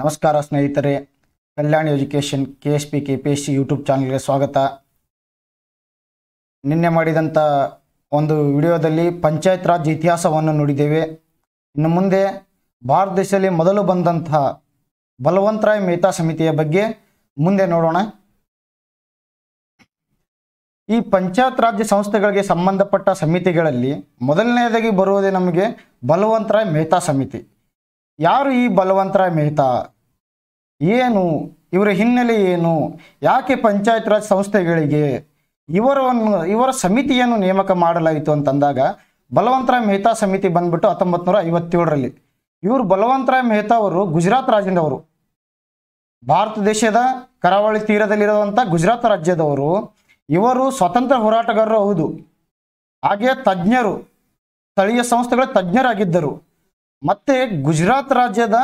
ನಮಸ್ಕಾರ ಸ್ನೇಹಿತರೆ Kalyan education K S P K P S C YouTube ಚಾನಲ್ಗೆ ಸ್ವಾಗತ ನಿನ್ನೆ ಮಾಡಿದಂಥ ಒಂದು ವಿಡಿಯೋದಲ್ಲಿ ಪಂಚಾಯತ್ ರಾಜ್ ಇತಿಹಾಸವನ್ನು ನೋಡಿದ್ದೇವೆ ಇನ್ನು ಮುಂದೆ ಭಾರತ ದೇಶದಲ್ಲಿ ಮೊದಲು ಬಂದಂತಹ ಬಲವಂತರಾಯ್ ಮೇಹ್ತಾ ಸಮಿತಿಯ ಬಗ್ಗೆ ಮುಂದೆ ನೋಡೋಣ ಈ ಪಂಚಾಯತ್ ರಾಜ್ಯ ಸಂಸ್ಥೆಗಳಿಗೆ ಸಂಬಂಧಪಟ್ಟ ಸಮಿತಿಗಳಲ್ಲಿ ಮೊದಲನೆಯದಾಗಿ ಬರುವುದೇ ನಮಗೆ ಬಲವಂತರಾಯ್ ಮೇಹ್ತಾ ಸಮಿತಿ ಯಾರು ಈ ಬಲವಂತರ ಮೆಹ್ತಾ ಏನು ಇವರ ಹಿನ್ನೆಲೆ ಏನು ಯಾಕೆ ಪಂಚಾಯತ್ ರಾಜ್ ಸಂಸ್ಥೆಗಳಿಗೆ ಇವರನ್ನು ಇವರ ಸಮಿತಿಯನ್ನು ನೇಮಕ ಮಾಡಲಾಯಿತು ಅಂತಂದಾಗ ಬಲವಂತರಾಯ್ ಮೆಹ್ತಾ ಸಮಿತಿ ಬಂದ್ಬಿಟ್ಟು ಹತ್ತೊಂಬತ್ತು ನೂರ ಐವತ್ತೇಳರಲ್ಲಿ ಇವರು ಬಲವಂತರಾಯ್ ಮೆಹ್ತಾ ಅವರು ಗುಜರಾತ್ ರಾಜ್ಯದವರು ಭಾರತ ದೇಶದ ಕರಾವಳಿ ತೀರದಲ್ಲಿರುವಂಥ ಗುಜರಾತ್ ರಾಜ್ಯದವರು ಇವರು ಸ್ವತಂತ್ರ ಹೋರಾಟಗಾರರು ಹೌದು ಹಾಗೆಯೇ ತಜ್ಞರು ಸ್ಥಳೀಯ ಸಂಸ್ಥೆಗಳ ತಜ್ಞರಾಗಿದ್ದರು ಮತ್ತೆ ಗುಜರಾತ್ ರಾಜ್ಯದ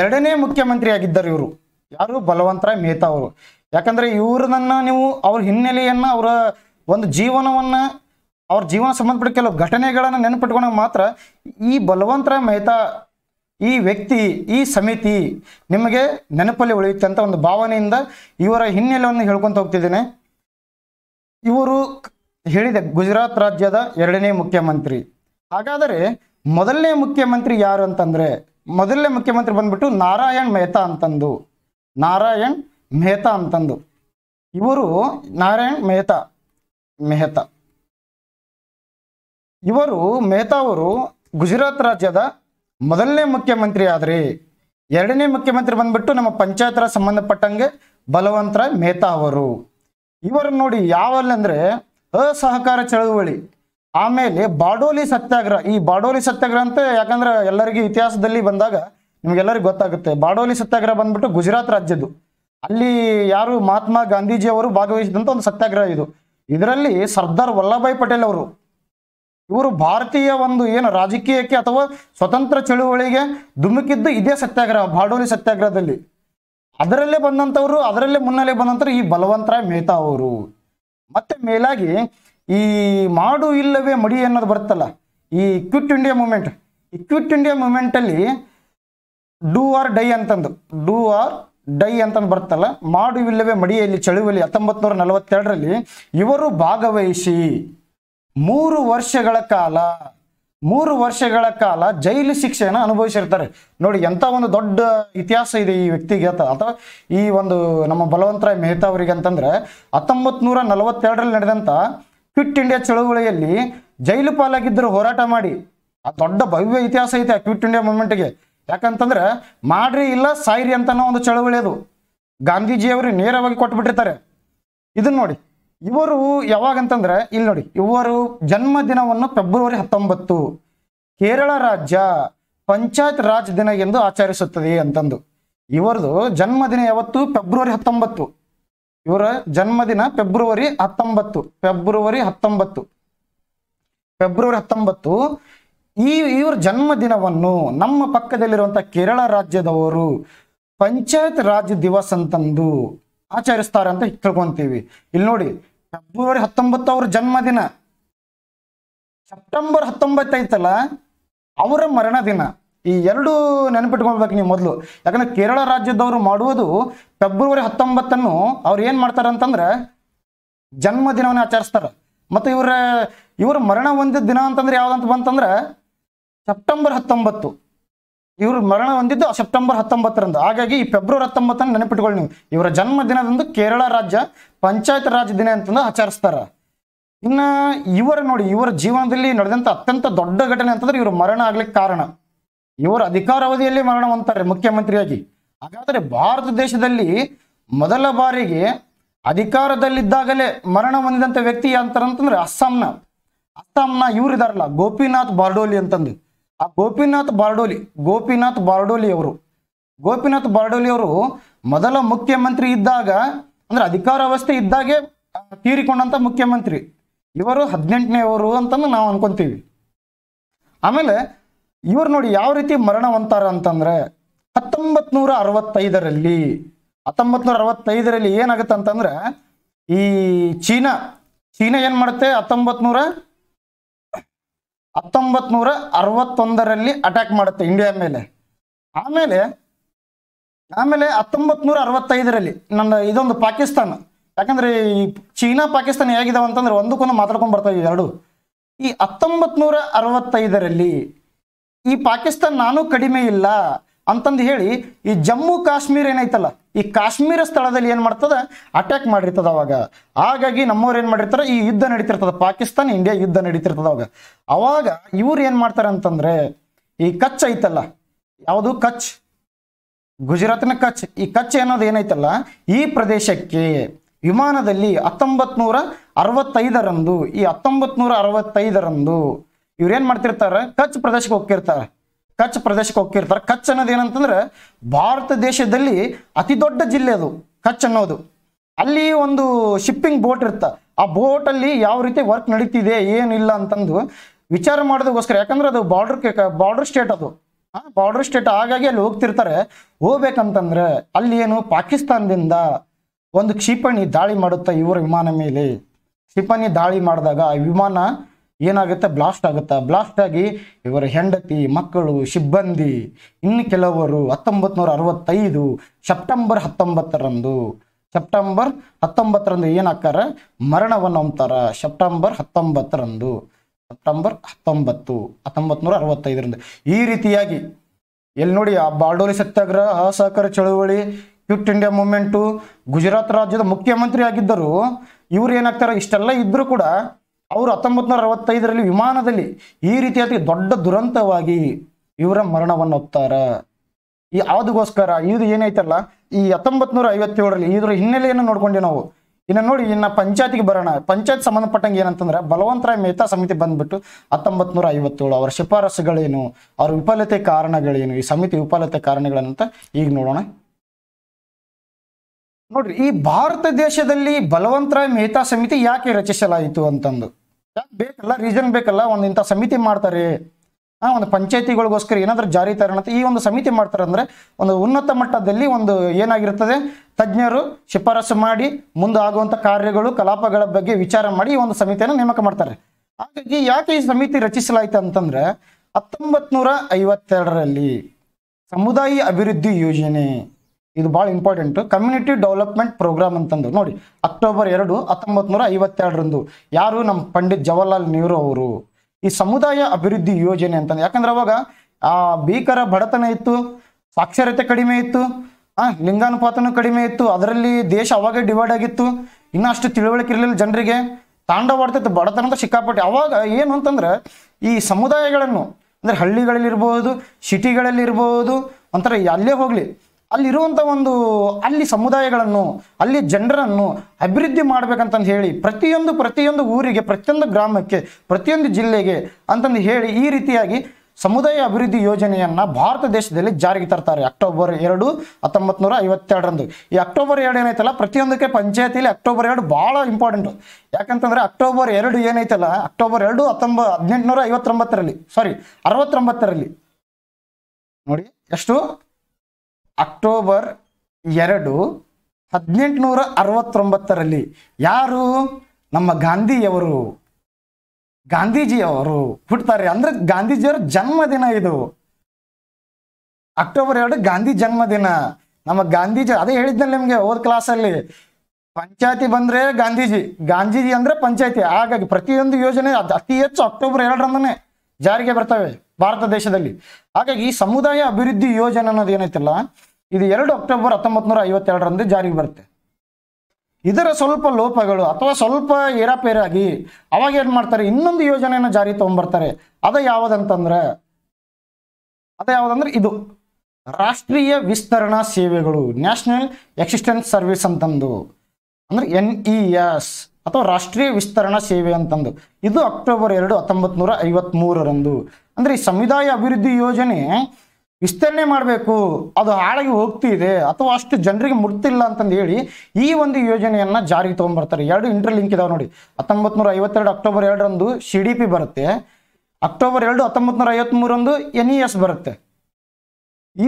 ಎರಡನೇ ಮುಖ್ಯಮಂತ್ರಿ ಆಗಿದ್ದರು ಇವರು ಯಾರು ಬಲವಂತರಾಯ್ ಮೆಹ್ತಾ ಅವರು ಯಾಕಂದ್ರೆ ಇವ್ರನ್ನ ನೀವು ಅವ್ರ ಹಿನ್ನೆಲೆಯನ್ನ ಅವರ ಒಂದು ಜೀವನವನ್ನ ಅವ್ರ ಜೀವನ ಸಂಬಂಧಪಟ್ಟ ಕೆಲವು ಘಟನೆಗಳನ್ನು ನೆನಪಿಟ್ಕೊಂಡಾಗ ಮಾತ್ರ ಈ ಬಲವಂತರಾಯ್ ಮೆಹ್ತಾ ಈ ವ್ಯಕ್ತಿ ಈ ಸಮಿತಿ ನಿಮಗೆ ನೆನಪಲ್ಲಿ ಉಳಿಯುತ್ತೆ ಅಂತ ಒಂದು ಭಾವನೆಯಿಂದ ಇವರ ಹಿನ್ನೆಲೆಯನ್ನು ಹೇಳ್ಕೊಂತ ಹೋಗ್ತಿದ್ದೇನೆ ಇವರು ಹೇಳಿದೆ ಗುಜರಾತ್ ರಾಜ್ಯದ ಎರಡನೇ ಮುಖ್ಯಮಂತ್ರಿ ಹಾಗಾದರೆ ಮೊದಲನೇ ಮುಖ್ಯಮಂತ್ರಿ ಯಾರು ಅಂತಂದರೆ ಮೊದಲನೇ ಮುಖ್ಯಮಂತ್ರಿ ಬಂದ್ಬಿಟ್ಟು ನಾರಾಯಣ್ ಮೆಹ್ತಾ ಅಂತಂದು ನಾರಾಯಣ್ ಮೆಹ್ತಾ ಅಂತಂದು ಇವರು ನಾರಾಯಣ್ ಮೆಹ್ತಾ ಮೆಹ್ತಾ ಇವರು ಮೆಹ್ತಾ ಅವರು ಗುಜರಾತ್ ರಾಜ್ಯದ ಮೊದಲನೇ ಮುಖ್ಯಮಂತ್ರಿ ಆದರೆ ಎರಡನೇ ಮುಖ್ಯಮಂತ್ರಿ ಬಂದ್ಬಿಟ್ಟು ನಮ್ಮ ಪಂಚಾಯತ್ ರಾಜ್ ಸಂಬಂಧಪಟ್ಟಂಗೆ ಬಲವಂತರಾಯ್ ಮೆಹ್ತಾ ಅವರು ಇವರು ನೋಡಿ ಯಾವಲ್ಲಂದ್ರೆ ಅಸಹಕಾರ ಚಳುವಳಿ ಆಮೇಲೆ ಬಾಡೋಲಿ ಸತ್ಯಾಗ್ರಹ ಈ ಬಾಡೋಲಿ ಸತ್ಯಾಗ್ರಹ ಅಂತ ಯಾಕಂದ್ರೆ ಎಲ್ಲರಿಗೂ ಇತಿಹಾಸದಲ್ಲಿ ಬಂದಾಗ ನಿಮ್ಗೆಲ್ಲರಿಗೂ ಗೊತ್ತಾಗುತ್ತೆ ಬಾಡೋಲಿ ಸತ್ಯಾಗ್ರಹ ಬಂದ್ಬಿಟ್ಟು ಗುಜರಾತ್ ರಾಜ್ಯದ್ದು ಅಲ್ಲಿ ಯಾರು ಮಹಾತ್ಮ ಗಾಂಧೀಜಿ ಅವರು ಭಾಗವಹಿಸಿದಂತ ಒಂದು ಸತ್ಯಾಗ್ರಹ ಇದು ಇದರಲ್ಲಿ ಸರ್ದಾರ್ ವಲ್ಲಭಾಯ್ ಪಟೇಲ್ ಅವರು ಇವರು ಭಾರತೀಯ ಒಂದು ಏನು ರಾಜಕೀಯಕ್ಕೆ ಅಥವಾ ಸ್ವತಂತ್ರ ಚಳುವಳಿಗೆ ಧುಮುಕಿದ್ದು ಇದೇ ಸತ್ಯಾಗ್ರಹ ಬಾಡೋಲಿ ಸತ್ಯಾಗ್ರಹದಲ್ಲಿ ಅದರಲ್ಲೇ ಬಂದಂಥವ್ರು ಅದರಲ್ಲೇ ಮುನ್ನಲೆ ಬಂದಂಥ ಈ ಬಲವಂತರಾಯ್ ಮೆಹ್ತಾ ಅವರು ಮತ್ತೆ ಮೇಲಾಗಿ ಈ ಮಾಡು ಇಲ್ಲವೇ ಮಡಿ ಅನ್ನೋದು ಬರುತ್ತಲ್ಲ ಈ ಕ್ವಿಟ್ ಇಂಡಿಯಾ ಮೂಮೆಂಟ್ ಇಕ್ವಿಟ್ ಕ್ವಿಟ್ ಇಂಡಿಯಾ ಮೂಮೆಂಟಲ್ಲಿ ಡೂ ಆರ್ ಡೈ ಅಂತಂದು ಡೂ ಆರ್ ಡೈ ಅಂತಂದು ಬರುತ್ತಲ್ಲ ಮಾಡು ಇಲ್ಲವೇ ಮಡಿಯಲ್ಲಿ ಚಳುವಳಿ ಹತ್ತೊಂಬತ್ತು ನೂರ ನಲವತ್ತೆರಡರಲ್ಲಿ ಇವರು ಭಾಗವಹಿಸಿ ಮೂರು ವರ್ಷಗಳ ಕಾಲ ಮೂರು ವರ್ಷಗಳ ಕಾಲ ಜೈಲು ಶಿಕ್ಷೆಯನ್ನು ಅನುಭವಿಸಿರ್ತಾರೆ ನೋಡಿ ಎಂಥ ಒಂದು ದೊಡ್ಡ ಇತಿಹಾಸ ಇದೆ ಈ ವ್ಯಕ್ತಿಗೆ ಅಂತ ಅಥವಾ ಈ ಒಂದು ನಮ್ಮ ಬಲವಂತರಾಯ್ ಮೆಹ್ತಾ ಅವರಿಗೆ ಅಂತಂದ್ರೆ ಹತ್ತೊಂಬತ್ತು ನೂರ ನಲವತ್ತೆರಡರಲ್ಲಿ ನಡೆದಂಥ ಕ್ವಿಟ್ ಇಂಡಿಯಾ ಚಳವಳಿಯಲ್ಲಿ ಜೈಲು ಪಾಲಾಗಿದ್ದರು ಹೋರಾಟ ಮಾಡಿ ಆ ದೊಡ್ಡ ಭವ್ಯ ಇತಿಹಾಸ ಐತೆ ಆ ಕ್ವಿಟ್ ಇಂಡಿಯಾ ಮೂವ್ಮೆಂಟ್ಗೆ ಯಾಕಂತಂದ್ರೆ ಮಾಡ್ರಿ ಇಲ್ಲ ಸಾಯಿರಿ ಅಂತ ಒಂದು ಚಳವಳಿ ಅದು ಗಾಂಧೀಜಿಯವರು ನೇರವಾಗಿ ಕೊಟ್ಬಿಟ್ಟಿರ್ತಾರೆ ಇದನ್ನ ನೋಡಿ ಇವರು ಯಾವಾಗಂತಂದ್ರೆ ಇಲ್ಲಿ ನೋಡಿ ಇವರು ಜನ್ಮದಿನವನ್ನು ಫೆಬ್ರವರಿ ಹತ್ತೊಂಬತ್ತು ಕೇರಳ ರಾಜ್ಯ ಪಂಚಾಯತ್ ರಾಜ್ ದಿನ ಎಂದು ಆಚರಿಸುತ್ತದೆ ಅಂತಂದು ಇವರದು ಜನ್ಮದಿನ ಯಾವತ್ತು ಫೆಬ್ರವರಿ ಹತ್ತೊಂಬತ್ತು ಇವರ ಜನ್ಮದಿನ ಫೆಬ್ರವರಿ ಹತ್ತೊಂಬತ್ತು ಫೆಬ್ರವರಿ ಹತ್ತೊಂಬತ್ತು ಫೆಬ್ರವರಿ ಹತ್ತೊಂಬತ್ತು ಈ ಇವ್ರ ಜನ್ಮದಿನವನ್ನು ನಮ್ಮ ಪಕ್ಕದಲ್ಲಿರುವಂಥ ಕೇರಳ ರಾಜ್ಯದವರು ಪಂಚಾಯತ್ ರಾಜ್ಯ ದಿವಸ್ ಅಂತಂದು ಆಚರಿಸ್ತಾರೆ ಅಂತ ತಿಳ್ಕೊಂತೀವಿ ಇಲ್ಲಿ ನೋಡಿ ಫೆಬ್ರವರಿ ಹತ್ತೊಂಬತ್ತು ಅವ್ರ ಜನ್ಮದಿನ ಸೆಪ್ಟೆಂಬರ್ ಹತ್ತೊಂಬತ್ತೈತಲ್ಲ ಅವರ ಮರಣ ದಿನ ಈ ಎರಡು ನೆನಪಿಟ್ಕೊಳ್ಬೇಕು ನೀವು ಮೊದಲು ಯಾಕಂದ್ರೆ ಕೇರಳ ರಾಜ್ಯದವರು ಮಾಡುವುದು ಫೆಬ್ರವರಿ ಹತ್ತೊಂಬತ್ತನ್ನು ಅವ್ರು ಏನು ಮಾಡ್ತಾರೆ ಅಂತಂದ್ರೆ ಜನ್ಮದಿನವನ್ನು ಆಚರಿಸ್ತಾರೆ ಮತ್ತು ಇವರ ಇವರು ಮರಣ ಹೊಂದಿದ ದಿನ ಅಂತಂದ್ರೆ ಯಾವುದಂತ ಬಂತಂದ್ರೆ ಸೆಪ್ಟೆಂಬರ್ ಹತ್ತೊಂಬತ್ತು ಇವರು ಮರಣ ಹೊಂದಿದ್ದು ಸೆಪ್ಟೆಂಬರ್ ಹತ್ತೊಂಬತ್ತರಂದು ಹಾಗಾಗಿ ಈ ಫೆಬ್ರವರಿ ಹತ್ತೊಂಬತ್ತನ್ನು ನೆನಪಿಟ್ಕೊಳ್ಳಿ ನೀವು ಇವರ ಜನ್ಮ ದಿನದಂದು ಕೇರಳ ರಾಜ್ಯ ಪಂಚಾಯತ್ ರಾಜ್ ದಿನ ಅಂತಂದು ಆಚರಿಸ್ತಾರೆ ಇನ್ನು ಇವರ ನೋಡಿ ಇವರ ಜೀವನದಲ್ಲಿ ನಡೆದಂಥ ಅತ್ಯಂತ ದೊಡ್ಡ ಘಟನೆ ಅಂತಂದ್ರೆ ಇವರು ಮರಣ ಆಗ್ಲಿಕ್ಕೆ ಕಾರಣ ಇವರ ಅಧಿಕಾರಾವಧಿಯಲ್ಲಿ ಮರಣ ಹೊಂತಾರೆ ಮುಖ್ಯಮಂತ್ರಿಯಾಗಿ ಹಾಗಾದರೆ ಭಾರತ ದೇಶದಲ್ಲಿ ಮೊದಲ ಬಾರಿಗೆ ಅಧಿಕಾರದಲ್ಲಿದ್ದಾಗಲೇ ಮರಣ ಹೊಂದಿದಂಥ ವ್ಯಕ್ತಿ ಅಂತಾರೆ ಅಂತಂದ್ರೆ ಅಸ್ಸಾಂನ ಅಸ್ಸಾಂನ ಇದಾರಲ್ಲ ಗೋಪಿನಾಥ್ ಬಾರ್ಡೋಲಿ ಅಂತಂದು ಆ ಗೋಪಿನಾಥ್ ಬಾರ್ಡೋಲಿ ಗೋಪಿನಾಥ್ ಬಾರ್ಡೋಲಿ ಅವರು ಗೋಪಿನಾಥ್ ಬಾರ್ಡೋಲಿ ಅವರು ಮೊದಲ ಮುಖ್ಯಮಂತ್ರಿ ಇದ್ದಾಗ ಅಂದ್ರೆ ಅಧಿಕಾರ ವ್ಯವಸ್ಥೆ ಇದ್ದಾಗೆ ತೀರಿಕೊಂಡಂತ ಮುಖ್ಯಮಂತ್ರಿ ಇವರು ಹದಿನೆಂಟನೇವರು ಅಂತಂದು ನಾವು ಅನ್ಕೊಂತೀವಿ ಆಮೇಲೆ ಇವರು ನೋಡಿ ಯಾವ ರೀತಿ ಮರಣ ಹೊಂತಾರ ಅಂತಂದ್ರೆ ಹತ್ತೊಂಬತ್ ನೂರ ಅರವತ್ತೈದರಲ್ಲಿ ಹತ್ತೊಂಬತ್ ನೂರ ಅರವತ್ತೈದರಲ್ಲಿ ಏನಾಗುತ್ತೆ ಅಂತಂದ್ರೆ ಈ ಚೀನಾ ಚೀನಾ ಏನ್ ಮಾಡುತ್ತೆ ಹತ್ತೊಂಬತ್ ನೂರ ಹತ್ತೊಂಬತ್ ನೂರ ಅರವತ್ತೊಂದರಲ್ಲಿ ಅಟ್ಯಾಕ್ ಮಾಡುತ್ತೆ ಇಂಡಿಯಾ ಮೇಲೆ ಆಮೇಲೆ ಆಮೇಲೆ ಹತ್ತೊಂಬತ್ ನೂರ ಅರವತ್ತೈದರಲ್ಲಿ ನನ್ನ ಇದೊಂದು ಪಾಕಿಸ್ತಾನ ಯಾಕಂದ್ರೆ ಈ ಚೀನಾ ಪಾಕಿಸ್ತಾನ ಹೇಗಿದಾವ ಅಂತಂದ್ರೆ ಒಂದಕ್ಕೊಂದು ಮಾತಾಡ್ಕೊಂಡು ಬರ್ತಾ ಎರಡು ಈ ಹತ್ತೊಂಬತ್ ನೂರ ಅರವತ್ತೈದರಲ್ಲಿ ಈ ಪಾಕಿಸ್ತಾನ ನಾನು ಕಡಿಮೆ ಇಲ್ಲ ಅಂತಂದು ಹೇಳಿ ಈ ಜಮ್ಮು ಕಾಶ್ಮೀರ ಏನೈತಲ್ಲ ಈ ಕಾಶ್ಮೀರ ಸ್ಥಳದಲ್ಲಿ ಏನು ಮಾಡ್ತದ ಅಟ್ಯಾಕ್ ಮಾಡಿರ್ತದ ಅವಾಗ ಹಾಗಾಗಿ ನಮ್ಮವ್ರು ಏನು ಮಾಡಿರ್ತಾರೆ ಈ ಯುದ್ಧ ನಡೀತಿರ್ತದೆ ಪಾಕಿಸ್ತಾನ ಇಂಡಿಯಾ ಯುದ್ಧ ನಡೀತಿರ್ತದ ಅವಾಗ ಅವಾಗ ಇವ್ರು ಏನು ಮಾಡ್ತಾರೆ ಅಂತಂದರೆ ಈ ಕಚ್ ಐತಲ್ಲ ಯಾವುದು ಕಚ್ ಗುಜರಾತ್ನ ಕಚ್ ಈ ಕಚ್ ಅನ್ನೋದು ಏನೈತಲ್ಲ ಈ ಪ್ರದೇಶಕ್ಕೆ ವಿಮಾನದಲ್ಲಿ ಹತ್ತೊಂಬತ್ ನೂರ ಅರವತ್ತೈದರಂದು ಈ ಹತ್ತೊಂಬತ್ತು ನೂರ ಅರವತ್ತೈದರಂದು ಇವ್ರೇನು ಮಾಡ್ತಿರ್ತಾರೆ ಕಚ್ ಪ್ರದೇಶಕ್ಕೆ ಹೋಗ್ತಿರ್ತಾರೆ ಕಚ್ ಪ್ರದೇಶಕ್ಕೆ ಹೋಗ್ತಿರ್ತಾರೆ ಕಚ್ ಅನ್ನೋದು ಏನಂತಂದ್ರೆ ಭಾರತ ದೇಶದಲ್ಲಿ ಅತಿ ದೊಡ್ಡ ಜಿಲ್ಲೆ ಅದು ಕಚ್ ಅನ್ನೋದು ಅಲ್ಲಿ ಒಂದು ಶಿಪ್ಪಿಂಗ್ ಬೋಟ್ ಇರ್ತ ಆ ಬೋಟ್ ಅಲ್ಲಿ ಯಾವ ರೀತಿ ವರ್ಕ್ ನಡೀತಿದೆ ಏನಿಲ್ಲ ಅಂತಂದು ವಿಚಾರ ಮಾಡೋದಕ್ಕೋಸ್ಕರ ಯಾಕಂದ್ರೆ ಅದು ಬಾರ್ಡರ್ ಬಾರ್ಡರ್ ಸ್ಟೇಟ್ ಅದು ಬಾರ್ಡರ್ ಸ್ಟೇಟ್ ಹಾಗಾಗಿ ಅಲ್ಲಿ ಹೋಗ್ತಿರ್ತಾರೆ ಹೋಗ್ಬೇಕಂತಂದ್ರೆ ಅಲ್ಲಿ ಏನು ಪಾಕಿಸ್ತಾನದಿಂದ ಒಂದು ಕ್ಷಿಪಣಿ ದಾಳಿ ಮಾಡುತ್ತ ಇವರ ವಿಮಾನ ಮೇಲೆ ಕ್ಷಿಪಣಿ ದಾಳಿ ಮಾಡಿದಾಗ ಆ ವಿಮಾನ ಏನಾಗುತ್ತೆ ಬ್ಲಾಸ್ಟ್ ಆಗುತ್ತೆ ಬ್ಲಾಸ್ಟ್ ಆಗಿ ಇವರ ಹೆಂಡತಿ ಮಕ್ಕಳು ಸಿಬ್ಬಂದಿ ಇನ್ನು ಕೆಲವರು ಹತ್ತೊಂಬತ್ತು ನೂರ ಅರವತ್ತೈದು ಸೆಪ್ಟೆಂಬರ್ ಹತ್ತೊಂಬತ್ತರಂದು ಸೆಪ್ಟೆಂಬರ್ ಹತ್ತೊಂಬತ್ತರಂದು ಏನಾಗ್ತಾರೆ ಮರಣವನ್ನು ಹೊಂಬ್ತಾರ ಸೆಪ್ಟೆಂಬರ್ ಹತ್ತೊಂಬತ್ತರಂದು ಸೆಪ್ಟೆಂಬರ್ ಹತ್ತೊಂಬತ್ತು ಹತ್ತೊಂಬತ್ತು ನೂರ ಅರವತ್ತೈದರಿಂದ ಈ ರೀತಿಯಾಗಿ ಎಲ್ಲಿ ನೋಡಿ ಆ ಬಾರ್ಡೋಲಿ ಸತ್ಯಾಗ್ರಹ ಅಸಹಕಾರ ಚಳುವಳಿ ಕ್ವಿಟ್ ಇಂಡಿಯಾ ಮೂಮೆಂಟು ಗುಜರಾತ್ ರಾಜ್ಯದ ಮುಖ್ಯಮಂತ್ರಿ ಆಗಿದ್ದರು ಇವ್ರು ಏನಾಗ್ತಾರೆ ಇಷ್ಟೆಲ್ಲ ಇದ್ದರೂ ಕೂಡ ಅವರು ಹತ್ತೊಂಬತ್ತು ನೂರ ಅರವತ್ತೈದರಲ್ಲಿ ವಿಮಾನದಲ್ಲಿ ಈ ರೀತಿಯಾದ ದೊಡ್ಡ ದುರಂತವಾಗಿ ಇವರ ಮರಣವನ್ನು ಒತ್ತಾರ ಈ ಅದಕ್ಕೋಸ್ಕರ ಇದು ಏನೈತಲ್ಲ ಈ ಹತ್ತೊಂಬತ್ತು ನೂರ ಐವತ್ತೇಳರಲ್ಲಿ ಇದರ ಹಿನ್ನೆಲೆಯನ್ನು ನೋಡ್ಕೊಂಡಿವಿ ನಾವು ಇನ್ನು ನೋಡಿ ಇನ್ನ ಪಂಚಾಯತಿಗೆ ಬರೋಣ ಪಂಚಾಯತ್ ಸಂಬಂಧಪಟ್ಟಂಗೆ ಏನಂತಂದ್ರೆ ಬಲವಂತರಾಯ್ ಮೆಹ್ತಾ ಸಮಿತಿ ಬಂದ್ಬಿಟ್ಟು ಹತ್ತೊಂಬತ್ತು ನೂರ ಐವತ್ತೇಳು ಅವರ ಶಿಫಾರಸುಗಳೇನು ಅವ್ರ ವಿಫಲತೆ ಕಾರಣಗಳೇನು ಈ ಸಮಿತಿ ವಿಫಲತೆ ಕಾರಣಗಳನ್ನಂತ ಈಗ ನೋಡೋಣ ನೋಡ್ರಿ ಈ ಭಾರತ ದೇಶದಲ್ಲಿ ಬಲವಂತರಾಯ್ ಮೇಹ್ತಾ ಸಮಿತಿ ಯಾಕೆ ರಚಿಸಲಾಯಿತು ಅಂತಂದು ಬೇಕಲ್ಲ ರೀಸನ್ ಬೇಕಲ್ಲ ಒಂದು ಇಂಥ ಸಮಿತಿ ಮಾಡ್ತಾರೆ ಆ ಒಂದು ಪಂಚಾಯತಿಗಳಿಗೋಸ್ಕರ ಏನಾದರೂ ಜಾರಿ ತರೋಣ ಈ ಒಂದು ಸಮಿತಿ ಮಾಡ್ತಾರೆ ಅಂದರೆ ಒಂದು ಉನ್ನತ ಮಟ್ಟದಲ್ಲಿ ಒಂದು ಏನಾಗಿರ್ತದೆ ತಜ್ಞರು ಶಿಫಾರಸು ಮಾಡಿ ಮುಂದೆ ಕಾರ್ಯಗಳು ಕಲಾಪಗಳ ಬಗ್ಗೆ ವಿಚಾರ ಮಾಡಿ ಈ ಒಂದು ಸಮಿತಿಯನ್ನು ನೇಮಕ ಮಾಡ್ತಾರೆ ಹಾಗಾಗಿ ಯಾಕೆ ಈ ಸಮಿತಿ ರಚಿಸಲಾಯಿತು ಅಂತಂದ್ರೆ ಹತ್ತೊಂಬತ್ತು ನೂರ ಐವತ್ತೆರಡರಲ್ಲಿ ಸಮುದಾಯ ಅಭಿವೃದ್ಧಿ ಯೋಜನೆ ಇದು ಭಾಳ ಇಂಪಾರ್ಟೆಂಟ್ ಕಮ್ಯುನಿಟಿ ಡೆವಲಪ್ಮೆಂಟ್ ಪ್ರೋಗ್ರಾಮ್ ಅಂತಂದು ನೋಡಿ ಅಕ್ಟೋಬರ್ ಎರಡು ಹತ್ತೊಂಬತ್ತು ನೂರ ಐವತ್ತೆರಡರಂದು ಯಾರು ನಮ್ಮ ಪಂಡಿತ್ ಜವಾಹರ್ಲಾಲ್ ನೆಹರು ಅವರು ಈ ಸಮುದಾಯ ಅಭಿವೃದ್ಧಿ ಯೋಜನೆ ಅಂತಂದು ಯಾಕಂದ್ರೆ ಅವಾಗ ಆ ಭೀಕರ ಬಡತನ ಇತ್ತು ಸಾಕ್ಷರತೆ ಕಡಿಮೆ ಇತ್ತು ಆ ಲಿಂಗಾನುಪಾತನೂ ಕಡಿಮೆ ಇತ್ತು ಅದರಲ್ಲಿ ದೇಶ ಅವಾಗ ಡಿವೈಡ್ ಆಗಿತ್ತು ಅಷ್ಟು ತಿಳುವಳಿಕೆ ಇರಲಿಲ್ಲ ಜನರಿಗೆ ತಾಂಡವಾಡ್ತಿತ್ತು ಅಂತ ಸಿಕ್ಕಾಪಟ್ಟೆ ಅವಾಗ ಏನು ಅಂತಂದ್ರೆ ಈ ಸಮುದಾಯಗಳನ್ನು ಅಂದರೆ ಹಳ್ಳಿಗಳಲ್ಲಿರ್ಬೋದು ಸಿಟಿಗಳಲ್ಲಿರ್ಬೋದು ಒಂಥರ ಅಲ್ಲೇ ಹೋಗಲಿ ಅಲ್ಲಿರುವಂಥ ಒಂದು ಅಲ್ಲಿ ಸಮುದಾಯಗಳನ್ನು ಅಲ್ಲಿ ಜನರನ್ನು ಅಭಿವೃದ್ಧಿ ಮಾಡ್ಬೇಕಂತಂದು ಹೇಳಿ ಪ್ರತಿಯೊಂದು ಪ್ರತಿಯೊಂದು ಊರಿಗೆ ಪ್ರತಿಯೊಂದು ಗ್ರಾಮಕ್ಕೆ ಪ್ರತಿಯೊಂದು ಜಿಲ್ಲೆಗೆ ಅಂತಂದು ಹೇಳಿ ಈ ರೀತಿಯಾಗಿ ಸಮುದಾಯ ಅಭಿವೃದ್ಧಿ ಯೋಜನೆಯನ್ನು ಭಾರತ ದೇಶದಲ್ಲಿ ಜಾರಿಗೆ ತರ್ತಾರೆ ಅಕ್ಟೋಬರ್ ಎರಡು ಹತ್ತೊಂಬತ್ತು ನೂರ ಐವತ್ತೆರಡರಂದು ಈ ಅಕ್ಟೋಬರ್ ಎರಡು ಏನೈತಲ್ಲ ಪ್ರತಿಯೊಂದಕ್ಕೆ ಪಂಚಾಯತಿಲಿ ಅಕ್ಟೋಬರ್ ಎರಡು ಭಾಳ ಇಂಪಾರ್ಟೆಂಟು ಯಾಕಂತಂದರೆ ಅಕ್ಟೋಬರ್ ಎರಡು ಏನೈತಲ್ಲ ಅಕ್ಟೋಬರ್ ಎರಡು ಹತ್ತೊಂಬ ಹದಿನೆಂಟುನೂರ ಐವತ್ತೊಂಬತ್ತರಲ್ಲಿ ಸಾರಿ ಅರವತ್ತೊಂಬತ್ತರಲ್ಲಿ ನೋಡಿ ಎಷ್ಟು ಅಕ್ಟೋಬರ್ ಎರಡು ಹದಿನೆಂಟುನೂರ ಅರವತ್ತೊಂಬತ್ತರಲ್ಲಿ ಯಾರು ನಮ್ಮ ಗಾಂಧಿಯವರು ಗಾಂಧೀಜಿಯವರು ಹುಡ್ತಾರೆ ಅಂದರೆ ಗಾಂಧೀಜಿಯವರ ಜನ್ಮದಿನ ಇದು ಅಕ್ಟೋಬರ್ ಎರಡು ಗಾಂಧಿ ಜನ್ಮದಿನ ನಮ್ಮ ಗಾಂಧೀಜಿ ಅದೇ ಹೇಳಿದ್ನಲ್ಲ ನಿಮಗೆ ಹೋದ ಕ್ಲಾಸಲ್ಲಿ ಪಂಚಾಯತಿ ಬಂದರೆ ಗಾಂಧೀಜಿ ಗಾಂಧೀಜಿ ಅಂದ್ರೆ ಪಂಚಾಯತಿ ಹಾಗಾಗಿ ಪ್ರತಿಯೊಂದು ಯೋಜನೆ ಅತಿ ಹೆಚ್ಚು ಅಕ್ಟೋಬರ್ ಎರಡರಂದನೇ ಜಾರಿಗೆ ಬರ್ತವೆ ಭಾರತ ದೇಶದಲ್ಲಿ ಹಾಗಾಗಿ ಈ ಸಮುದಾಯ ಅಭಿವೃದ್ಧಿ ಯೋಜನೆ ಅನ್ನೋದು ಏನೈತಲ್ಲ ಇದು ಎರಡು ಅಕ್ಟೋಬರ್ ಹತ್ತೊಂಬತ್ನೂರ ನೂರ ಐವತ್ತೆರಡರಂದು ಜಾರಿಗೆ ಬರುತ್ತೆ ಇದರ ಸ್ವಲ್ಪ ಲೋಪಗಳು ಅಥವಾ ಸ್ವಲ್ಪ ಏರಾಪೇರಾಗಿ ಅವಾಗ ಏನು ಮಾಡ್ತಾರೆ ಇನ್ನೊಂದು ಯೋಜನೆಯನ್ನು ಜಾರಿ ತೊಗೊಂಬರ್ತಾರೆ ಅದ ಯಾವುದಂತಂದ್ರೆ ಅದ ಯಾವುದಂದ್ರೆ ಇದು ರಾಷ್ಟ್ರೀಯ ವಿಸ್ತರಣಾ ಸೇವೆಗಳು ನ್ಯಾಷನಲ್ ಎಕ್ಸಿಸ್ಟೆನ್ಸ್ ಸರ್ವಿಸ್ ಅಂತಂದು ಅಂದ್ರೆ ಎನ್ ಇ ಎಸ್ ಅಥವಾ ರಾಷ್ಟ್ರೀಯ ವಿಸ್ತರಣಾ ಸೇವೆ ಅಂತಂದು ಇದು ಅಕ್ಟೋಬರ್ ಎರಡು ಹತ್ತೊಂಬತ್ತು ನೂರ ಮೂರರಂದು ಅಂದ್ರೆ ಈ ಸಮುದಾಯ ಅಭಿವೃದ್ಧಿ ಯೋಜನೆ ವಿಸ್ತರಣೆ ಮಾಡಬೇಕು ಅದು ಹಾಳಾಗಿ ಹೋಗ್ತಿದೆ ಅಥವಾ ಅಷ್ಟು ಜನರಿಗೆ ಮುಟ್ತಿಲ್ಲ ಅಂತಂದು ಹೇಳಿ ಈ ಒಂದು ಯೋಜನೆಯನ್ನು ಜಾರಿಗೆ ತೊಗೊಂಡ್ಬರ್ತಾರೆ ಎರಡು ಇಂಟರ್ ಲಿಂಕ್ ಇದಾವೆ ನೋಡಿ ಹತ್ತೊಂಬತ್ತು ನೂರ ಐವತ್ತೆರಡು ಅಕ್ಟೋಬರ್ ಎರಡರಂದು ಸಿ ಡಿ ಪಿ ಬರುತ್ತೆ ಅಕ್ಟೋಬರ್ ಎರಡು ಹತ್ತೊಂಬತ್ತು ನೂರ ಐವತ್ತ್ಮೂರಂದು ಎನ್ ಇ e ಎಸ್ ಬರುತ್ತೆ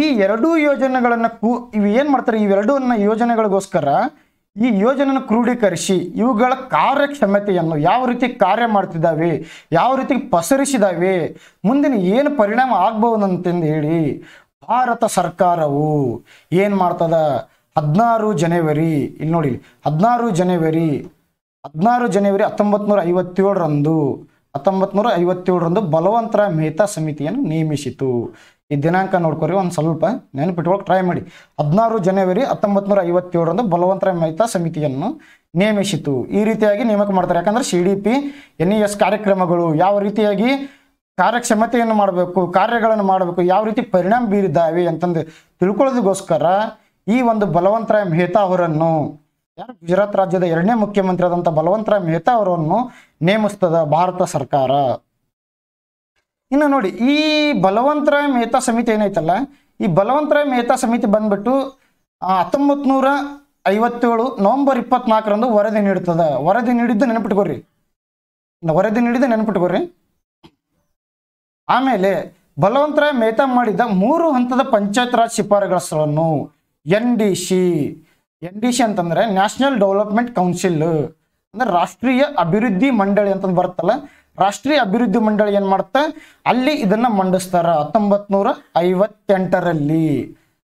ಈ ಎರಡೂ ಯೋಜನೆಗಳನ್ನು ಕೂ ಇವು ಏನು ಮಾಡ್ತಾರೆ ಇವೆರಡೂ ಯೋಜನೆಗಳಿಗೋಸ್ಕರ ಈ ಯೋಜನೆಯನ್ನು ಕ್ರೋಢೀಕರಿಸಿ ಇವುಗಳ ಕಾರ್ಯಕ್ಷಮತೆಯನ್ನು ಯಾವ ರೀತಿ ಕಾರ್ಯ ಮಾಡ್ತಿದ್ದಾವೆ ಯಾವ ರೀತಿ ಪಸರಿಸಿದಾವೆ ಮುಂದಿನ ಏನು ಪರಿಣಾಮ ಆಗ್ಬೋದು ಅಂತಂದು ಹೇಳಿ ಭಾರತ ಸರ್ಕಾರವು ಏನು ಮಾಡ್ತದ ಹದಿನಾರು ಜನವರಿ ಇಲ್ಲಿ ನೋಡಿ ಹದಿನಾರು ಜನವರಿ ಹದಿನಾರು ಜನವರಿ ಹತ್ತೊಂಬತ್ತು ನೂರ ಐವತ್ತೇಳರಂದು ಹತ್ತೊಂಬತ್ತು ನೂರ ಐವತ್ತೇಳರಂದು ಬಲವಂತರ ಮೆಹ್ತಾ ಸಮಿತಿಯನ್ನು ನೇಮಿಸಿತು ಈ ದಿನಾಂಕ ನೋಡ್ಕೊರಿ ಒಂದು ಸ್ವಲ್ಪ ನೆನಪಿಟ್ಕೊಳ್ಳೋಕೆ ಟ್ರೈ ಮಾಡಿ ಹದಿನಾರು ಜನವರಿ ಹತ್ತೊಂಬತ್ತು ನೂರ ಐವತ್ತೇಳರಂದು ಬಲವಂತರಾಯ್ ಮಹಿತಾ ಸಮಿತಿಯನ್ನು ನೇಮಿಸಿತು ಈ ರೀತಿಯಾಗಿ ನೇಮಕ ಮಾಡ್ತಾರೆ ಯಾಕಂದ್ರೆ C D P N E S ಕಾರ್ಯಕ್ರಮಗಳು ಯಾವ ರೀತಿಯಾಗಿ ಕಾರ್ಯಕ್ಷಮತೆಯನ್ನು ಮಾಡಬೇಕು ಕಾರ್ಯಗಳನ್ನು ಮಾಡಬೇಕು ಯಾವ ರೀತಿ ಪರಿಣಾಮ ಬೀರಿದ್ದಾವೆ ಅಂತಂದು ತಿಳ್ಕೊಳ್ಳೋದಕ್ಕೋಸ್ಕರ ಈ ಒಂದು ಬಲವಂತರಾಯ್ ಮೆಹ್ತಾ ಅವರನ್ನು ಯಾರು ಗುಜರಾತ್ ರಾಜ್ಯದ ಎರಡನೇ ಮುಖ್ಯಮಂತ್ರಿ ಆದಂಥ ಬಲವಂತರಾಯ್ ಮೆಹ್ತಾ ಅವರನ್ನು ನೇಮಿಸ್ತದ ಭಾರತ ಸರ್ಕಾರ ಇನ್ನು ನೋಡಿ ಈ ಬಲವಂತರಾಯ ಮೆಹ್ತಾ ಸಮಿತಿ ಏನೈತಲ್ಲ ಈ ಬಲವಂತರಾಯ ಮೆಹ್ತಾ ಸಮಿತಿ ಬಂದ್ಬಿಟ್ಟು ಹತ್ತೊಂಬತ್ ನೂರ ಐವತ್ತೇಳು ನವಂಬರ್ ಇಪ್ಪತ್ನಾಲ್ಕರಂದು ವರದಿ ನೀಡುತ್ತದೆ ವರದಿ ನೀಡಿದ್ದು ನೆನಪಿಟ್ಕೋರಿ ವರದಿ ನೀಡಿದ್ದು ನೆನಪಿಟ್ಕೋರಿ ಆಮೇಲೆ ಬಲವಂತರಾಯ ಮೇಹ್ತಾ ಮಾಡಿದ ಮೂರು ಹಂತದ ಪಂಚಾಯತ್ ರಾಜ್ ಶಿಫಾರಸುಗಳನ್ನು N D C N D C ಅಂತಂದ್ರೆ ನ್ಯಾಷನಲ್ ಡೆವಲಪ್ಮೆಂಟ್ ಕೌನ್ಸಿಲ್ ಅಂದ್ರೆ ರಾಷ್ಟ್ರೀಯ ಅಭಿವೃದ್ಧಿ ಮಂಡಳಿ ಅಂತಂದು ಬರುತ್ತಲ್ಲ ರಾಷ್ಟ್ರೀಯ ಅಭಿವೃದ್ಧಿ ಮಂಡಳಿ ಏನು ಮಾಡುತ್ತೆ ಅಲ್ಲಿ ಇದನ್ನ ಮಂಡಿಸ್ತಾರ ಹತ್ತೊಂಬತ್ ನೂರ ಐವತ್ತೆಂಟರಲ್ಲಿ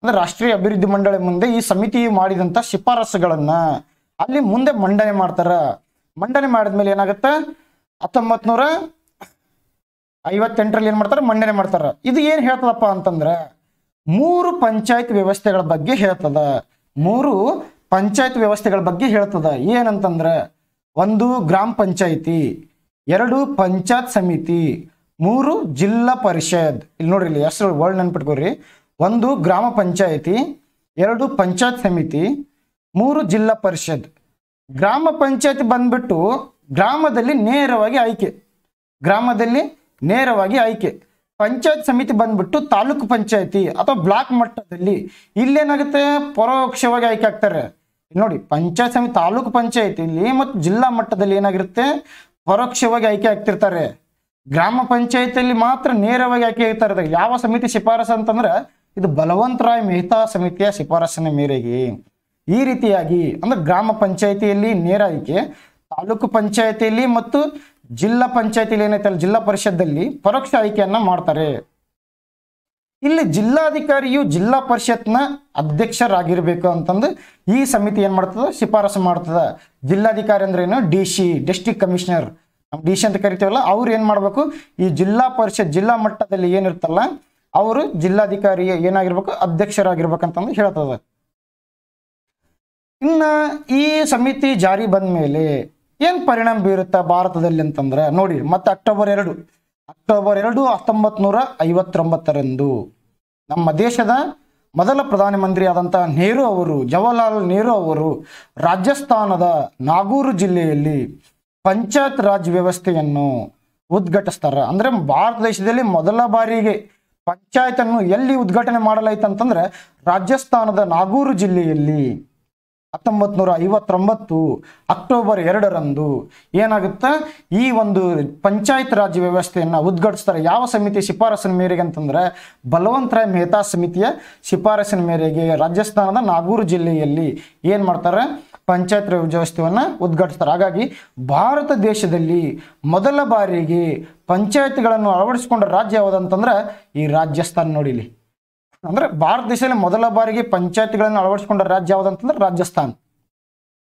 ಅಂದ್ರೆ ರಾಷ್ಟ್ರೀಯ ಅಭಿವೃದ್ಧಿ ಮಂಡಳಿ ಮುಂದೆ ಈ ಸಮಿತಿ ಮಾಡಿದಂತ ಶಿಫಾರಸುಗಳನ್ನ ಅಲ್ಲಿ ಮುಂದೆ ಮಂಡನೆ ಮಾಡ್ತಾರ ಮಂಡನೆ ಮಾಡಿದ್ಮೇಲೆ ಏನಾಗುತ್ತೆ ಹತ್ತೊಂಬತ್ ನೂರ ಐವತ್ತೆಂಟರಲ್ಲಿ ಏನು ಮಾಡ್ತಾರ ಮಂಡನೆ ಮಾಡ್ತಾರ ಇದು ಏನು ಹೇಳ್ತದಪ್ಪ ಅಂತಂದ್ರೆ ಮೂರು ಪಂಚಾಯತ್ ವ್ಯವಸ್ಥೆಗಳ ಬಗ್ಗೆ ಹೇಳ್ತದ ಮೂರು ಪಂಚಾಯತ್ ವ್ಯವಸ್ಥೆಗಳ ಬಗ್ಗೆ ಹೇಳ್ತದ ಏನಂತಂದ್ರೆ ಒಂದು ಗ್ರಾಮ ಪಂಚಾಯಿತಿ ಎರಡು ಪಂಚಾಯತ್ ಸಮಿತಿ ಮೂರು ಜಿಲ್ಲಾ ಪರಿಷದ್ ಇಲ್ಲಿ ನೋಡ್ರಿ ಇಲ್ಲಿ ಎಷ್ಟು ವರ್ಡ್ ನೆನ್ಪಿಟ್ಕೋರಿ ಒಂದು ಗ್ರಾಮ ಪಂಚಾಯತಿ ಎರಡು ಪಂಚಾಯತ್ ಸಮಿತಿ ಮೂರು ಜಿಲ್ಲಾ ಪರಿಷದ್ ಗ್ರಾಮ ಪಂಚಾಯತಿ ಬಂದ್ಬಿಟ್ಟು ಗ್ರಾಮದಲ್ಲಿ ನೇರವಾಗಿ ಆಯ್ಕೆ ಗ್ರಾಮದಲ್ಲಿ ನೇರವಾಗಿ ಆಯ್ಕೆ ಪಂಚಾಯತ್ ಸಮಿತಿ ಬಂದ್ಬಿಟ್ಟು ತಾಲೂಕು ಪಂಚಾಯತಿ ಅಥವಾ ಬ್ಲಾಕ್ ಮಟ್ಟದಲ್ಲಿ ಇಲ್ಲೇನಾಗುತ್ತೆ ಪರೋಕ್ಷವಾಗಿ ಆಯ್ಕೆ ಆಗ್ತಾರೆ ನೋಡಿ ಪಂಚಾಯತ್ ಸಮಿತಿ ತಾಲೂಕು ಇಲ್ಲಿ ಮತ್ತು ಜಿಲ್ಲಾ ಮಟ್ಟದಲ್ಲಿ ಏನಾಗಿರುತ್ತೆ ಪರೋಕ್ಷವಾಗಿ ಆಯ್ಕೆ ಆಗ್ತಿರ್ತಾರೆ ಗ್ರಾಮ ಪಂಚಾಯತಿಯಲ್ಲಿ ಮಾತ್ರ ನೇರವಾಗಿ ಆಯ್ಕೆ ಆಗ್ತಾರೆ ಯಾವ ಸಮಿತಿ ಶಿಫಾರಸು ಅಂತಂದ್ರೆ ಇದು ಬಲವಂತ ರಾಯ್ ಮೆಹ್ತಾ ಸಮಿತಿಯ ಶಿಫಾರಸಿನ ಮೇರೆಗೆ ಈ ರೀತಿಯಾಗಿ ಅಂದ್ರೆ ಗ್ರಾಮ ಪಂಚಾಯತಿಯಲ್ಲಿ ನೇರ ಆಯ್ಕೆ ತಾಲೂಕು ಪಂಚಾಯತಿಯಲ್ಲಿ ಮತ್ತು ಜಿಲ್ಲಾ ಪಂಚಾಯತಿಯಲ್ಲಿ ಏನೈತಲ್ಲ ಜಿಲ್ಲಾ ಪರಿಷತ್ತಲ್ಲಿ ಪರೋಕ್ಷ ಆಯ್ಕೆಯನ್ನು ಮಾಡ್ತಾರೆ ಇಲ್ಲಿ ಜಿಲ್ಲಾಧಿಕಾರಿಯು ಜಿಲ್ಲಾ ಪರಿಷತ್ನ ಅಧ್ಯಕ್ಷರಾಗಿರ್ಬೇಕು ಅಂತಂದು ಈ ಸಮಿತಿ ಏನು ಮಾಡ್ತದ ಶಿಫಾರಸು ಮಾಡ್ತದೆ ಜಿಲ್ಲಾಧಿಕಾರಿ ಅಂದ್ರೆ ಏನು D C district commissioner D C ಅಂತ ಕರಿತೀವಲ್ಲ ಅವ್ರು ಏನು ಮಾಡಬೇಕು ಈ ಜಿಲ್ಲಾ ಪರಿಷತ್ ಜಿಲ್ಲಾ ಮಟ್ಟದಲ್ಲಿ ಏನಿರ್ತಲ್ಲ ಅವರು ಜಿಲ್ಲಾಧಿಕಾರಿ ಏನಾಗಿರ್ಬೇಕು ಅಧ್ಯಕ್ಷರಾಗಿರ್ಬೇಕಂತಂದು ಹೇಳ್ತದ ಇನ್ನು ಈ ಸಮಿತಿ ಜಾರಿ ಬಂದ ಮೇಲೆ ಏನು ಪರಿಣಾಮ ಬೀರುತ್ತ ಭಾರತದಲ್ಲಿ ಅಂತಂದ್ರೆ ನೋಡಿ ಮತ್ತೆ ಅಕ್ಟೋಬರ್ ಎರಡು ಅಕ್ಟೋಬರ್ ಎರಡು ಹತ್ತೊಂಬತ್ ನೂರ ಐವತ್ತೊಂಬತ್ತರಂದು ನಮ್ಮ ದೇಶದ ಮೊದಲ ಆದಂತಹ ನೆಹರು ಅವರು ಜವಾಹರ್ಲಾಲ್ ನೆಹರು ಅವರು ರಾಜಸ್ಥಾನದ ನಾಗೂರು ಜಿಲ್ಲೆಯಲ್ಲಿ ಪಂಚಾಯತ್ ರಾಜ್ ವ್ಯವಸ್ಥೆಯನ್ನು ಉದ್ಘಾಟಿಸ್ತಾರೆ ಅಂದ್ರೆ ಭಾರತ ದೇಶದಲ್ಲಿ ಮೊದಲ ಬಾರಿಗೆ ಅನ್ನು ಎಲ್ಲಿ ಉದ್ಘಾಟನೆ ಮಾಡಲಾಯಿತು ಅಂತಂದ್ರೆ ರಾಜಸ್ಥಾನದ ನಾಗೂರು ಜಿಲ್ಲೆಯಲ್ಲಿ ಹತ್ತೊಂಬತ್ತು ನೂರ ಐವತ್ತೊಂಬತ್ತು ಅಕ್ಟೋಬರ್ ಎರಡರಂದು ಏನಾಗುತ್ತೆ ಈ ಒಂದು ಪಂಚಾಯತ್ ರಾಜ್ ವ್ಯವಸ್ಥೆಯನ್ನು ಉದ್ಘಾಟಿಸ್ತಾರೆ ಯಾವ ಸಮಿತಿ ಶಿಫಾರಸಿನ ಮೇರೆಗೆ ಅಂತಂದರೆ ಬಲವಂತರಾಯ್ ಮೆಹ್ತಾ ಸಮಿತಿಯ ಶಿಫಾರಸಿನ ಮೇರೆಗೆ ರಾಜಸ್ಥಾನದ ನಾಗೂರು ಜಿಲ್ಲೆಯಲ್ಲಿ ಏನು ಮಾಡ್ತಾರೆ ಪಂಚಾಯತ್ ರಾಜ್ ವ್ಯವಸ್ಥೆಯನ್ನು ಉದ್ಘಾಟಿಸ್ತಾರೆ ಹಾಗಾಗಿ ಭಾರತ ದೇಶದಲ್ಲಿ ಮೊದಲ ಬಾರಿಗೆ ಪಂಚಾಯತ್ಗಳನ್ನು ಅಳವಡಿಸಿಕೊಂಡ ರಾಜ್ಯ ಯಾವುದಂತಂದ್ರೆ ಈ ರಾಜಸ್ಥಾನ ನೋಡಿಲಿ ಅಂದ್ರೆ ಭಾರತ ದೇಶದಲ್ಲಿ ಮೊದಲ ಬಾರಿಗೆ ಪಂಚಾಯತ್ಗಳನ್ನು ಅಳವಡಿಸಿಕೊಂಡ ರಾಜ್ಯ ಯಾವುದಂತಂದ್ರೆ ರಾಜಸ್ಥಾನ್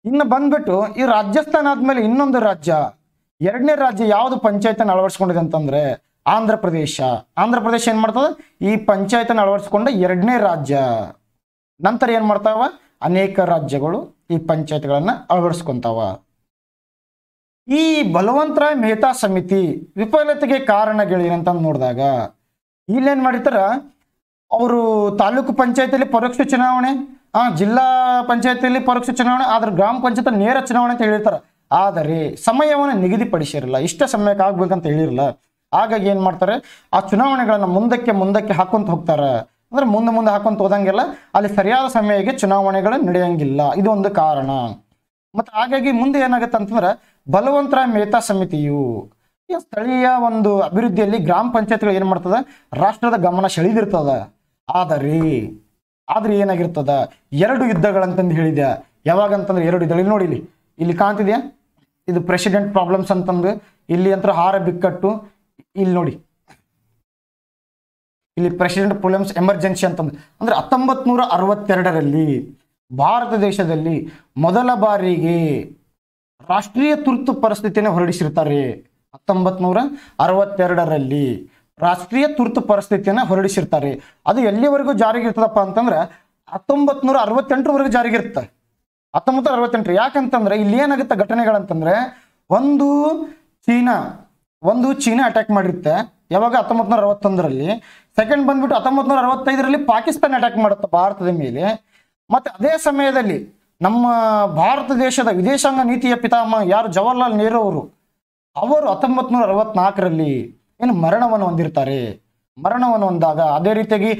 ಇನ್ನು ಬಂದ್ಬಿಟ್ಟು ಈ ರಾಜಸ್ಥಾನ್ ಆದಮೇಲೆ ಇನ್ನೊಂದು ರಾಜ್ಯ ಎರಡನೇ ರಾಜ್ಯ ಯಾವುದು ಪಂಚಾಯತನ್ನು ಅಳವಡಿಸಿಕೊಂಡಿದೆ ಅಂತಂದ್ರೆ ಆಂಧ್ರ ಪ್ರದೇಶ ಆಂಧ್ರ ಪ್ರದೇಶ ಏನು ಮಾಡ್ತದ ಈ ಪಂಚಾಯತ್ ಅಳವಡಿಸಿಕೊಂಡ ಎರಡನೇ ರಾಜ್ಯ ನಂತರ ಏನು ಮಾಡ್ತಾವ ಅನೇಕ ರಾಜ್ಯಗಳು ಈ ಪಂಚಾಯತ್ಗಳನ್ನು ಅಳವಡಿಸ್ಕೊಂತಾವ ಈ ಬಲವಂತರಾಯ್ ಮೆಹ್ತಾ ಸಮಿತಿ ವಿಫಲತೆಗೆ ಕಾರಣಗಳೇನಂತ ನೋಡಿದಾಗ ಇಲ್ಲೇನು ಮಾಡಿರ್ತಾರ ಅವರು ತಾಲೂಕು ಪಂಚಾಯತಿಯಲ್ಲಿ ಪರೋಕ್ಷ ಚುನಾವಣೆ ಆ ಜಿಲ್ಲಾ ಪಂಚಾಯತಿಯಲ್ಲಿ ಪರೋಕ್ಷ ಚುನಾವಣೆ ಆದ್ರೆ ಗ್ರಾಮ ಪಂಚಾಯತ್ ನೇರ ಚುನಾವಣೆ ಅಂತ ಹೇಳಿರ್ತಾರೆ ಆದರೆ ಸಮಯವನ್ನು ನಿಗದಿಪಡಿಸಿರಲ್ಲ ಇಷ್ಟ ಸಮಯಕ್ಕೆ ಆಗ್ಬೇಕಂತ ಹೇಳಿರಲ್ಲ ಹಾಗಾಗಿ ಏನ್ ಮಾಡ್ತಾರೆ ಆ ಚುನಾವಣೆಗಳನ್ನ ಮುಂದಕ್ಕೆ ಮುಂದಕ್ಕೆ ಹಾಕೊಂತ ಹೋಗ್ತಾರೆ ಅಂದ್ರೆ ಮುಂದೆ ಮುಂದೆ ಹಾಕೊಂತ ಹೋದಂಗೆಲ್ಲ ಅಲ್ಲಿ ಸರಿಯಾದ ಸಮಯಕ್ಕೆ ಚುನಾವಣೆಗಳು ನಡೆಯಂಗಿಲ್ಲ ಇದೊಂದು ಕಾರಣ ಮತ್ತೆ ಹಾಗಾಗಿ ಮುಂದೆ ಏನಾಗುತ್ತೆ ಅಂತಂದ್ರೆ ಬಲವಂತರ ಮೇತಾ ಸಮಿತಿಯು ಸ್ಥಳೀಯ ಒಂದು ಅಭಿವೃದ್ಧಿಯಲ್ಲಿ ಗ್ರಾಮ ಪಂಚಾಯತ್ಗಳು ಏನ್ ಮಾಡ್ತದೆ ರಾಷ್ಟ್ರದ ಗಮನ ಸೆಳೆದಿರ್ತದ ಆದರೆ ಆದ್ರೆ ಏನಾಗಿರ್ತದ ಎರಡು ಯುದ್ಧಗಳಂತಂದು ಹೇಳಿದ್ಯಾ ಅಂತಂದ್ರೆ ಎರಡು ಯುದ್ಧ ನೋಡಿ ಇಲ್ಲಿ ಇಲ್ಲಿ ಕಾಣ್ತಿದ್ಯಾ ಇದು ಪ್ರೆಸಿಡೆಂಟ್ ಪ್ರಾಬ್ಲಮ್ಸ್ ಅಂತಂದು ಇಲ್ಲಿ ಅಂತ ಹಾರ ಬಿಕ್ಕಟ್ಟು ಇಲ್ಲಿ ನೋಡಿ ಇಲ್ಲಿ ಪ್ರೆಸಿಡೆಂಟ್ ಪ್ರಾಬ್ಲಮ್ಸ್ ಎಮರ್ಜೆನ್ಸಿ ಅಂತಂದು ಅಂದ್ರೆ ಹತ್ತೊಂಬತ್ ನೂರ ಅರವತ್ತೆರಡರಲ್ಲಿ ಭಾರತ ದೇಶದಲ್ಲಿ ಮೊದಲ ಬಾರಿಗೆ ರಾಷ್ಟ್ರೀಯ ತುರ್ತು ಪರಿಸ್ಥಿತಿಯನ್ನು ಹೊರಡಿಸಿರ್ತಾರೆ ಹತ್ತೊಂಬತ್ ನೂರ ಅರವತ್ತೆರಡರಲ್ಲಿ ರಾಷ್ಟ್ರೀಯ ತುರ್ತು ಪರಿಸ್ಥಿತಿಯನ್ನು ಹೊರಡಿಸಿರ್ತಾರೆ ಅದು ಎಲ್ಲಿವರೆಗೂ ಜಾರಿಗೆ ಇರ್ತದಪ್ಪ ಅಂತಂದ್ರೆ ಹತ್ತೊಂಬತ್ನೂರ ನೂರ ಅರವತ್ತೆಂಟರವರೆಗೂ ಜಾರಿಗೆ ಇರುತ್ತೆ ಹತ್ತೊಂಬತ್ತು ಅರವತ್ತೆಂಟು ಯಾಕಂತಂದ್ರೆ ಇಲ್ಲಿ ಏನಾಗುತ್ತೆ ಘಟನೆಗಳಂತಂದ್ರೆ ಒಂದು ಚೀನಾ ಒಂದು ಚೀನಾ ಅಟ್ಯಾಕ್ ಮಾಡಿರುತ್ತೆ ಯಾವಾಗ ಹತ್ತೊಂಬತ್ತು ನೂರ ಅರವತ್ತೊಂದರಲ್ಲಿ ಸೆಕೆಂಡ್ ಬಂದ್ಬಿಟ್ಟು ಹತ್ತೊಂಬತ್ತು ನೂರ ಅರವತ್ತೈದರಲ್ಲಿ ಪಾಕಿಸ್ತಾನ ಅಟ್ಯಾಕ್ ಮಾಡುತ್ತೆ ಭಾರತದ ಮೇಲೆ ಮತ್ತೆ ಅದೇ ಸಮಯದಲ್ಲಿ ನಮ್ಮ ಭಾರತ ದೇಶದ ವಿದೇಶಾಂಗ ನೀತಿಯ ಪಿತಾಮಹ ಯಾರು ಜವಾಹರ್ಲಾಲ್ ನೆಹರು ಅವರು ಅವರು ಹತ್ತೊಂಬತ್ ನೂರ ಅರವತ್ನಾಲ್ಕರಲ್ಲಿ ಏನು ಮರಣವನ್ನು ಹೊಂದಿರ್ತಾರೆ ಮರಣವನ್ನು ಹೊಂದಾಗ ಅದೇ ರೀತಿಯಾಗಿ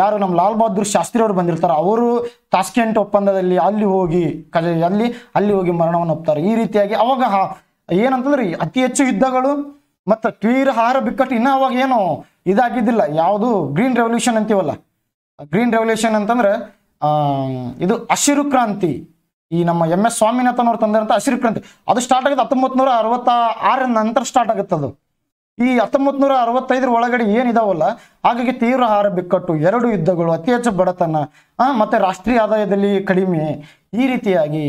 ಯಾರು ನಮ್ಮ ಲಾಲ್ ಬಹದ್ದೂರ್ ಶಾಸ್ತ್ರಿ ಅವರು ಬಂದಿರ್ತಾರೆ ಅವರು ತಾಸ್ಕೆಂಟ್ ಒಪ್ಪಂದದಲ್ಲಿ ಅಲ್ಲಿ ಹೋಗಿ ಕಜ ಅಲ್ಲಿ ಅಲ್ಲಿ ಹೋಗಿ ಮರಣವನ್ನು ಒಪ್ತಾರೆ ಈ ರೀತಿಯಾಗಿ ಅವಾಗ ಏನಂತಂದ್ರೆ ಅತಿ ಹೆಚ್ಚು ಯುದ್ಧಗಳು ಮತ್ತು ಹಾರ ಬಿಕ್ಕಟ್ಟು ಇನ್ನೂ ಅವಾಗ ಏನು ಇದಾಗಿದ್ದಿಲ್ಲ ಯಾವುದು ಗ್ರೀನ್ ರೆವಲ್ಯೂಷನ್ ಅಂತೀವಲ್ಲ ಗ್ರೀನ್ ರೆವಲ್ಯೂಷನ್ ಅಂತಂದ್ರೆ ಇದು ಹಸಿರು ಕ್ರಾಂತಿ ಈ ನಮ್ಮ ಎಮ್ ಎಸ್ ಸ್ವಾಮಿನಾಥನ್ ಅವ್ರು ತಂದಿರಂತ ಹಸಿರು ಕ್ರಾಂತಿ ಅದು ಸ್ಟಾರ್ಟ್ ಆಗುತ್ತೆ ಹತ್ತೊಂಬತ್ತು ನೂರ ಅರವತ್ತ ಆರ ನಂತರ ಸ್ಟಾರ್ಟ್ ಆಗುತ್ತೆ ಅದು ಈ ಹತ್ತೊಂಬತ್ತು ನೂರ ಅರವತ್ತೈದರ ಒಳಗಡೆ ಏನಿದಾವಲ್ಲ ಹಾಗಾಗಿ ತೀವ್ರ ಆಹಾರ ಬಿಕ್ಕಟ್ಟು ಎರಡು ಯುದ್ಧಗಳು ಅತಿ ಹೆಚ್ಚು ಬಡತನ ಮತ್ತು ರಾಷ್ಟ್ರೀಯ ಆದಾಯದಲ್ಲಿ ಕಡಿಮೆ ಈ ರೀತಿಯಾಗಿ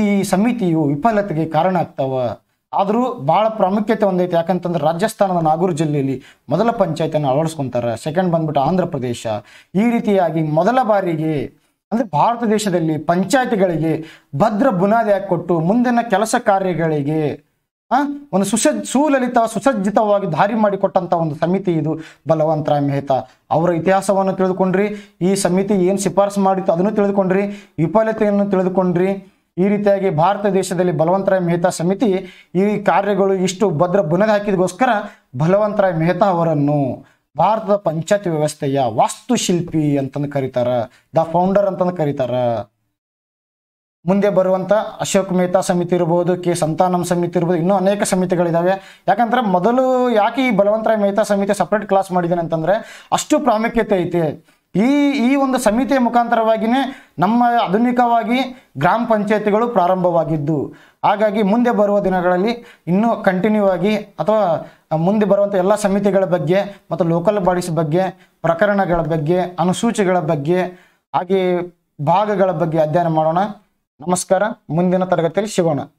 ಈ ಸಮಿತಿಯು ವಿಫಲತೆಗೆ ಕಾರಣ ಆಗ್ತಾವ ಆದರೂ ಭಾಳ ಪ್ರಾಮುಖ್ಯತೆ ಹೊಂದೈತೆ ಯಾಕಂತಂದ್ರೆ ರಾಜಸ್ಥಾನದ ನಾಗೂರ್ ಜಿಲ್ಲೆಯಲ್ಲಿ ಮೊದಲ ಪಂಚಾಯತನ್ನು ಅಳವಡಿಸ್ಕೊತಾರೆ ಸೆಕೆಂಡ್ ಬಂದ್ಬಿಟ್ಟು ಆಂಧ್ರ ಪ್ರದೇಶ ಈ ರೀತಿಯಾಗಿ ಮೊದಲ ಬಾರಿಗೆ ಅಂದರೆ ಭಾರತ ದೇಶದಲ್ಲಿ ಪಂಚಾಯತಿಗಳಿಗೆ ಭದ್ರ ಬುನಾದಿ ಹಾಕಿಕೊಟ್ಟು ಮುಂದಿನ ಕೆಲಸ ಕಾರ್ಯಗಳಿಗೆ ಒಂದು ಸುಸಜ್ ಸುಲಲಿತ ಸುಸಜ್ಜಿತವಾಗಿ ದಾರಿ ಮಾಡಿಕೊಟ್ಟಂಥ ಒಂದು ಸಮಿತಿ ಇದು ರಾಯ್ ಮೆಹ್ತಾ ಅವರ ಇತಿಹಾಸವನ್ನು ತಿಳಿದುಕೊಂಡ್ರಿ ಈ ಸಮಿತಿ ಏನು ಶಿಫಾರಸು ಮಾಡಿತ್ತು ಅದನ್ನು ತಿಳಿದುಕೊಂಡ್ರಿ ವಿಫಲತೆಯನ್ನು ತಿಳಿದುಕೊಂಡ್ರಿ ಈ ರೀತಿಯಾಗಿ ಭಾರತ ದೇಶದಲ್ಲಿ ರಾಯ್ ಮೆಹ್ತಾ ಸಮಿತಿ ಈ ಕಾರ್ಯಗಳು ಇಷ್ಟು ಭದ್ರ ಬುನದ ಹಾಕಿದಗೋಸ್ಕರ ರಾಯ್ ಮೆಹ್ತಾ ಅವರನ್ನು ಭಾರತದ ಪಂಚಾಯತ್ ವ್ಯವಸ್ಥೆಯ ವಾಸ್ತುಶಿಲ್ಪಿ ಅಂತಂದು ಕರೀತಾರ ದ ಫೌಂಡರ್ ಅಂತಂದು ಕರೀತಾರ ಮುಂದೆ ಬರುವಂಥ ಅಶೋಕ್ ಮೆಹ್ತಾ ಸಮಿತಿ ಇರ್ಬೋದು ಕೆ ಸಂತಾನಂ ಸಮಿತಿ ಇರ್ಬೋದು ಇನ್ನೂ ಅನೇಕ ಸಮಿತಿಗಳಿದ್ದಾವೆ ಯಾಕಂದ್ರೆ ಮೊದಲು ಯಾಕೆ ಈ ಬಲವಂತರಾಯ್ ಮೆಹ್ತಾ ಸಮಿತಿ ಸಪ್ರೇಟ್ ಕ್ಲಾಸ್ ಮಾಡಿದ್ದೇನೆ ಅಂತಂದ್ರೆ ಅಷ್ಟು ಪ್ರಾಮುಖ್ಯತೆ ಐತೆ ಈ ಈ ಒಂದು ಸಮಿತಿಯ ಮುಖಾಂತರವಾಗಿಯೇ ನಮ್ಮ ಆಧುನಿಕವಾಗಿ ಗ್ರಾಮ ಪಂಚಾಯತಿಗಳು ಪ್ರಾರಂಭವಾಗಿದ್ದು ಹಾಗಾಗಿ ಮುಂದೆ ಬರುವ ದಿನಗಳಲ್ಲಿ ಇನ್ನೂ ಕಂಟಿನ್ಯೂ ಆಗಿ ಅಥವಾ ಮುಂದೆ ಬರುವಂಥ ಎಲ್ಲ ಸಮಿತಿಗಳ ಬಗ್ಗೆ ಮತ್ತು ಲೋಕಲ್ ಬಾಡೀಸ್ ಬಗ್ಗೆ ಪ್ರಕರಣಗಳ ಬಗ್ಗೆ ಅನುಸೂಚಿಗಳ ಬಗ್ಗೆ ಹಾಗೆ ಭಾಗಗಳ ಬಗ್ಗೆ ಅಧ್ಯಯನ ಮಾಡೋಣ ನಮಸ್ಕಾರ ಮುಂದಿನ ತರಗತಿಯಲ್ಲಿ ಸಿಗೋಣ